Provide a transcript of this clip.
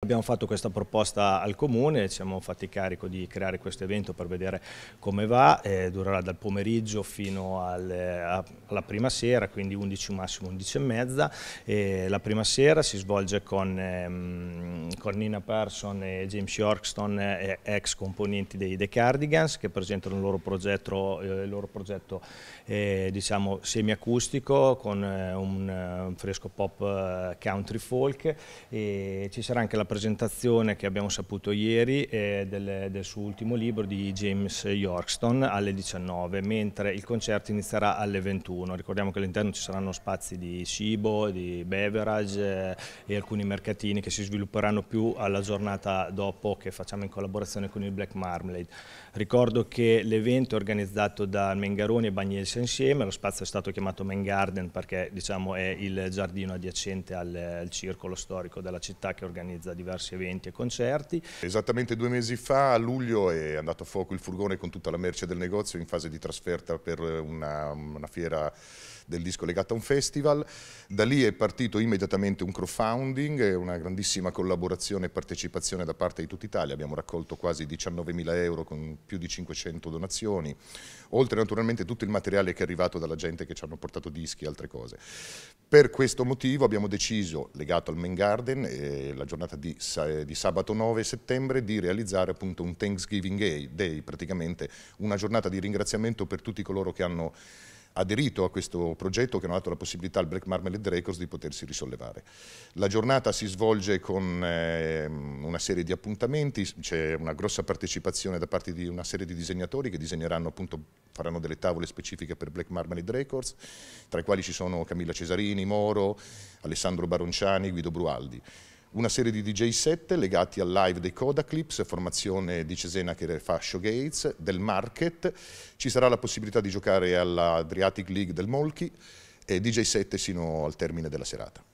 Abbiamo fatto questa proposta al Comune, ci siamo fatti carico di creare questo evento per vedere come va, eh, durerà dal pomeriggio fino al, eh, alla prima sera, quindi 11 massimo 11 e mezza. E la prima sera si svolge con, ehm, con Nina Parson e James Yorkston, eh, ex componenti dei The Cardigans, che presentano il loro progetto, eh, il loro progetto eh, diciamo, semiacustico con eh, un, un, fresco pop country folk. E ci sarà anche la presentazione che abbiamo saputo ieri eh, del, del, suo ultimo libro di James Yorkston alle 19, mentre il concerto inizierà alle 21. Ricordiamo che all'interno ci saranno spazi di cibo, di beverage eh, e alcuni mercatini che si svilupperanno più alla giornata dopo che facciamo in collaborazione con il Black Marmalade. Ricordo che l'evento è organizzato da Mengaroni e Bagnelsi insieme, lo spazio è stato chiamato Main Garden perché diciamo, è il giardino adiacente al, al circolo storico della città che organizza diversi eventi e concerti. Esattamente due mesi fa, a luglio, è andato a fuoco il furgone con tutta la merce del negozio in fase di trasferta per una, una fiera del disco legata a un festival. Da lì è partito immediatamente un crowdfunding, una grandissima collaborazione e partecipazione da parte di tutta Italia. Abbiamo raccolto quasi 19.000 euro con più di 500 donazioni, oltre naturalmente tutto il materiale che è arrivato dalla gente che ci hanno portato dischi e altre cose. Per questo motivo abbiamo deciso, legato al Main Garden, eh, la giornata di di, di, sabato 9 settembre di realizzare appunto un Thanksgiving Day, praticamente una giornata di ringraziamento per tutti coloro che hanno aderito a questo progetto che hanno dato la possibilità al Black Marmalade Records di potersi risollevare. La giornata si svolge con eh, una serie di appuntamenti, c'è una grossa partecipazione da parte di una serie di disegnatori che disegneranno appunto, faranno delle tavole specifiche per Black Marmalade Records, tra i quali ci sono Camilla Cesarini, Moro, Alessandro Baronciani, Guido Brualdi una serie di DJ set legati al live dei Kodaclips, formazione di Cesena che fa showgates, del Market, ci sarà la possibilità di giocare all'Adriatic League del Molki e DJ set sino al termine della serata.